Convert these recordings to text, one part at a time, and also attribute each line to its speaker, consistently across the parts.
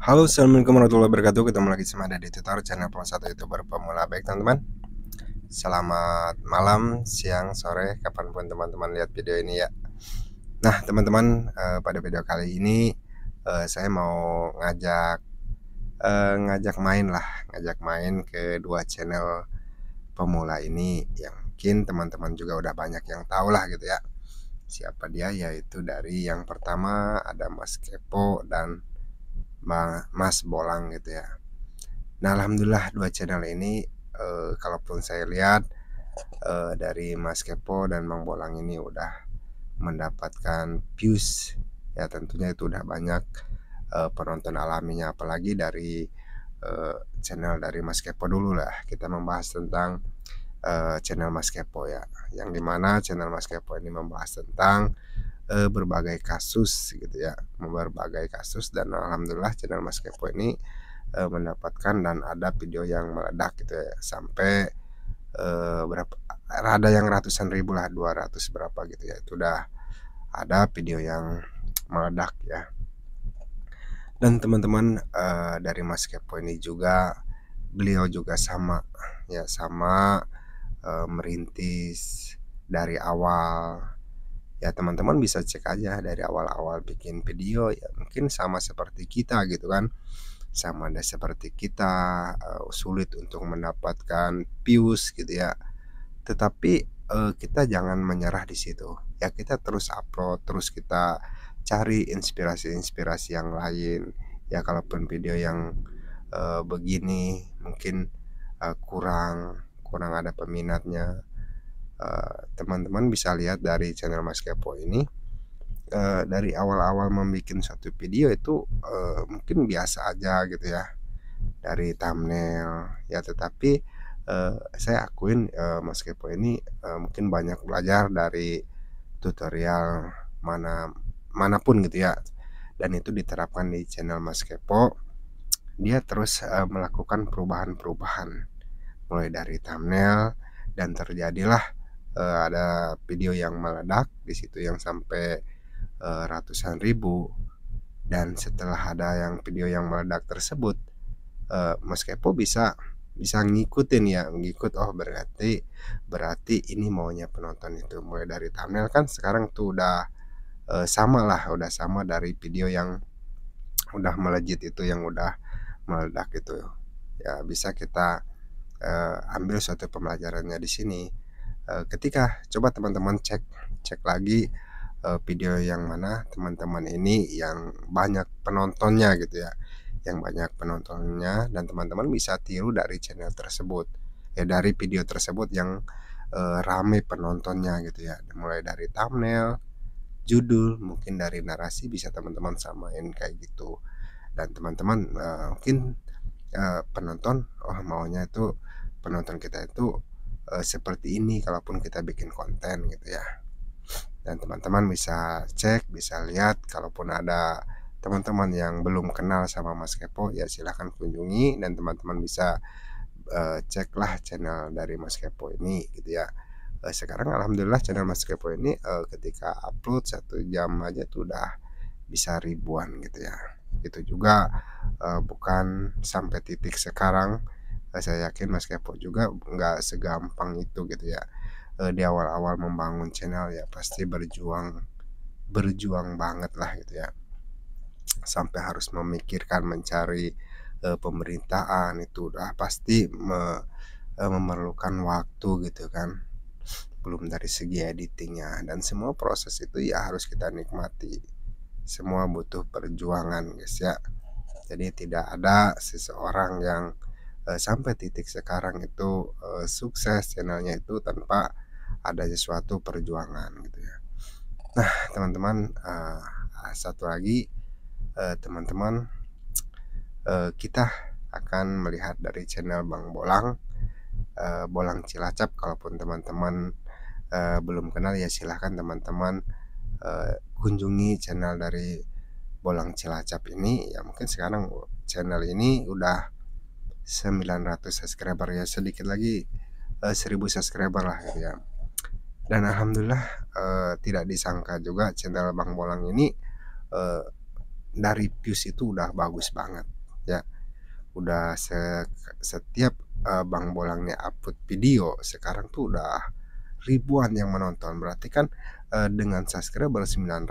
Speaker 1: Halo, Assalamualaikum warahmatullahi wabarakatuh Ketemu lagi sama di Tutor, channel satu youtuber pemula Baik teman-teman Selamat malam, siang, sore Kapanpun teman-teman lihat video ini ya Nah teman-teman, eh, pada video kali ini eh, Saya mau ngajak eh, Ngajak main lah Ngajak main ke dua channel pemula ini Yang mungkin teman-teman juga udah banyak yang tahu lah gitu ya Siapa dia? Yaitu dari yang pertama ada Mas Kepo dan Mas Bolang gitu ya. Nah alhamdulillah dua channel ini uh, kalaupun saya lihat uh, dari Mas Kepo dan Mang Bolang ini udah mendapatkan views ya tentunya itu udah banyak uh, penonton alaminya apalagi dari uh, channel dari Mas Kepo dulu lah kita membahas tentang uh, channel Mas Kepo ya yang dimana channel Mas Kepo ini membahas tentang e, berbagai kasus gitu ya berbagai kasus dan alhamdulillah channel Mas Kepo ini e, mendapatkan dan ada video yang meledak gitu ya sampai e, berapa ada yang ratusan ribu lah 200 berapa gitu ya itu udah ada video yang meledak ya dan teman-teman uh, dari Mas Kepo ini juga beliau juga sama ya sama uh, merintis dari awal ya teman-teman bisa cek aja dari awal-awal bikin video ya mungkin sama seperti kita gitu kan sama ada seperti kita uh, sulit untuk mendapatkan views gitu ya tetapi uh, kita jangan menyerah di situ ya kita terus upload terus kita cari inspirasi-inspirasi yang lain ya kalaupun video yang uh, begini mungkin uh, kurang kurang ada peminatnya Eh, teman-teman uh, bisa lihat dari channel Mas Kepo ini uh, dari awal-awal membuat satu video itu uh, mungkin biasa aja gitu ya dari thumbnail ya tetapi uh, saya akuin uh, Mas Kepo ini uh, mungkin banyak belajar dari tutorial mana manapun gitu ya dan itu diterapkan di channel Mas Kepo dia terus uh, melakukan perubahan-perubahan mulai dari thumbnail dan terjadilah uh, ada video yang meledak di situ yang sampai uh, ratusan ribu dan setelah ada yang video yang meledak tersebut uh, Mas Kepo bisa bisa ngikutin ya ngikut oh berarti berarti ini maunya penonton itu mulai dari thumbnail kan sekarang tuh udah uh, sama lah udah sama dari video yang udah melejit itu yang udah meledak itu ya bisa kita uh, ambil suatu pembelajarannya di sini Eh, ketika coba teman-teman cek cek lagi eh, video yang mana teman-teman ini yang banyak penontonnya gitu ya yang banyak penontonnya dan teman-teman bisa tiru dari channel tersebut ya dari video tersebut yang uh, rame penontonnya gitu ya mulai dari thumbnail judul mungkin dari narasi bisa teman-teman samain kayak gitu dan teman-teman uh, mungkin uh, penonton oh maunya itu penonton kita itu Eh, seperti ini kalaupun kita bikin konten gitu ya dan teman-teman bisa cek bisa lihat kalaupun ada teman-teman yang belum kenal sama Mas Kepo ya silahkan kunjungi dan teman-teman bisa uh, ceklah channel dari Mas Kepo ini gitu ya uh, sekarang alhamdulillah channel Mas Kepo ini uh, ketika upload satu jam aja tuh udah bisa ribuan gitu ya itu juga uh, bukan sampai titik sekarang Nah, saya yakin Mas Kepo juga nggak segampang itu gitu ya eh, di awal-awal membangun channel ya pasti berjuang berjuang banget lah gitu ya sampai harus memikirkan mencari uh, pemerintahan itu udah pasti me, uh, memerlukan waktu gitu kan belum dari segi editingnya dan semua proses itu ya harus kita nikmati semua butuh perjuangan guys ya jadi tidak ada seseorang yang Eh, sampai titik sekarang itu uh, sukses channelnya itu tanpa ada sesuatu perjuangan gitu ya nah teman-teman uh, satu lagi teman-teman uh, uh, kita akan melihat dari channel Bang Bolang uh, Bolang Cilacap kalaupun teman-teman uh, belum kenal ya silahkan teman-teman uh, kunjungi channel dari Bolang Cilacap ini ya mungkin sekarang channel ini udah 900 subscriber ya sedikit lagi uh, eh, 1000 subscriber lah gitu ya dan alhamdulillah uh, tidak disangka juga channel Bang Bolang ini uh, dari views itu udah bagus banget ya udah se setiap uh, Bang Bolangnya upload video sekarang tuh udah ribuan yang menonton berarti kan uh, dengan subscriber 900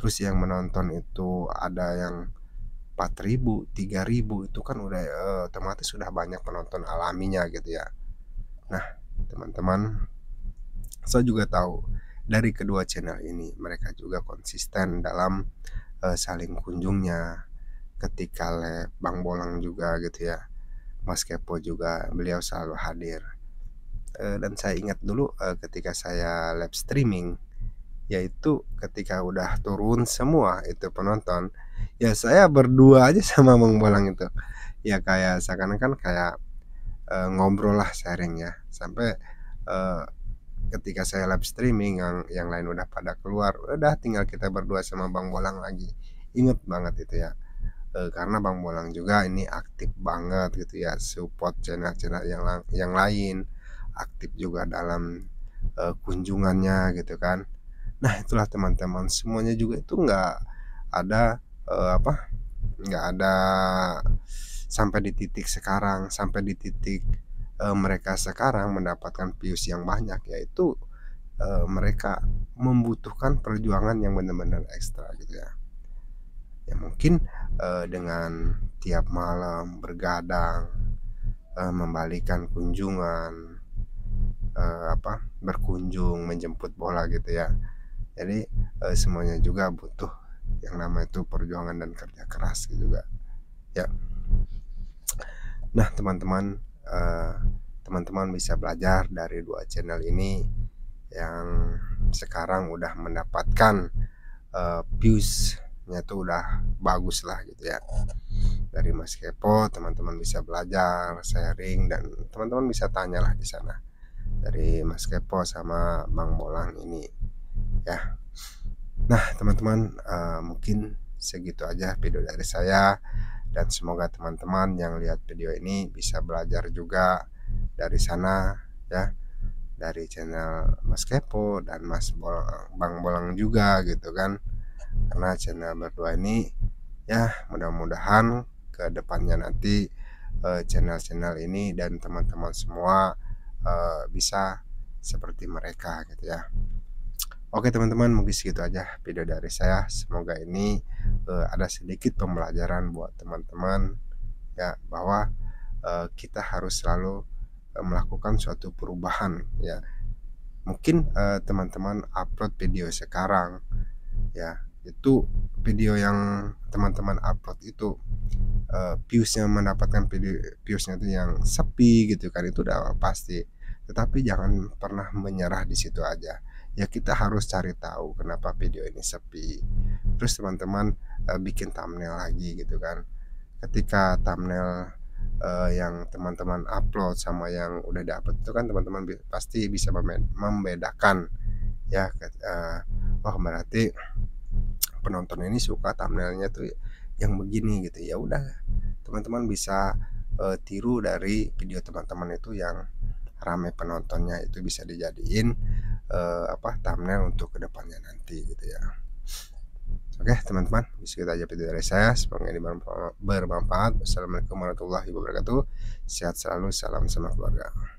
Speaker 1: terus yang menonton itu ada yang 4000, 3000 itu kan udah eh, otomatis sudah banyak penonton alaminya gitu ya. Nah, teman-teman, saya juga tahu dari kedua channel ini mereka juga konsisten dalam uh, saling kunjungnya ketika le Bang Bolang juga gitu ya. Mas Kepo juga beliau selalu hadir. Uh, dan saya ingat dulu uh, ketika saya live streaming yaitu ketika udah turun semua itu penonton ya saya berdua aja sama bang Bolang itu ya kayak seakan-akan kan kayak e, ngobrol lah sharing ya sampai e, ketika saya live streaming yang yang lain udah pada keluar udah tinggal kita berdua sama Bang Bolang lagi inget banget itu ya e, karena Bang Bolang juga ini aktif banget gitu ya support channel-channel yang yang lain aktif juga dalam e, kunjungannya gitu kan nah itulah teman-teman semuanya juga itu nggak ada uh, apa nggak ada sampai di titik sekarang sampai di titik uh, mereka sekarang mendapatkan views yang banyak yaitu uh, mereka membutuhkan perjuangan yang benar-benar ekstra gitu ya ya mungkin uh, dengan tiap malam bergadang uh, membalikan kunjungan uh, apa berkunjung menjemput bola gitu ya jadi uh, semuanya juga butuh yang nama itu perjuangan dan kerja keras gitu juga ya nah teman-teman eh, teman-teman uh, bisa belajar dari dua channel ini yang sekarang udah mendapatkan uh, eh, views nya tuh udah bagus lah gitu ya dari Mas Kepo teman-teman bisa belajar sharing dan teman-teman bisa tanyalah di sana dari Mas Kepo sama Bang Bolang ini ya Nah, teman-teman, uh, mungkin segitu aja video dari saya dan semoga teman-teman yang lihat video ini bisa belajar juga dari sana ya dari channel Mas Kepo dan Mas Bolang, Bang Bolang juga gitu kan karena channel berdua ini ya mudah-mudahan ke depannya nanti eh, channel-channel uh, ini dan teman-teman semua uh, bisa seperti mereka gitu ya. Oke teman-teman mungkin segitu aja video dari saya semoga ini uh, ada sedikit pembelajaran buat teman-teman ya bahwa uh, kita harus selalu uh, melakukan suatu perubahan ya mungkin teman-teman uh, upload video sekarang ya itu video yang teman-teman upload itu uh, viewsnya mendapatkan video viewsnya itu yang sepi gitu kan itu udah pasti tetapi jangan pernah menyerah di situ aja ya kita harus cari tahu kenapa video ini sepi terus teman-teman uh, bikin thumbnail lagi gitu kan ketika thumbnail uh, yang teman-teman upload sama yang udah dapet itu kan teman-teman bi pasti bisa membedakan ya uh, wah berarti penonton ini suka thumbnailnya tuh yang begini gitu ya udah teman-teman bisa uh, tiru dari video teman-teman itu yang rame penontonnya itu bisa dijadiin uh, apa thumbnail untuk kedepannya nanti gitu ya Oke teman-teman, bisa aja video dari saya. Semoga ini bermanfaat. assalamualaikum warahmatullahi wabarakatuh. Sehat selalu, salam sama keluarga.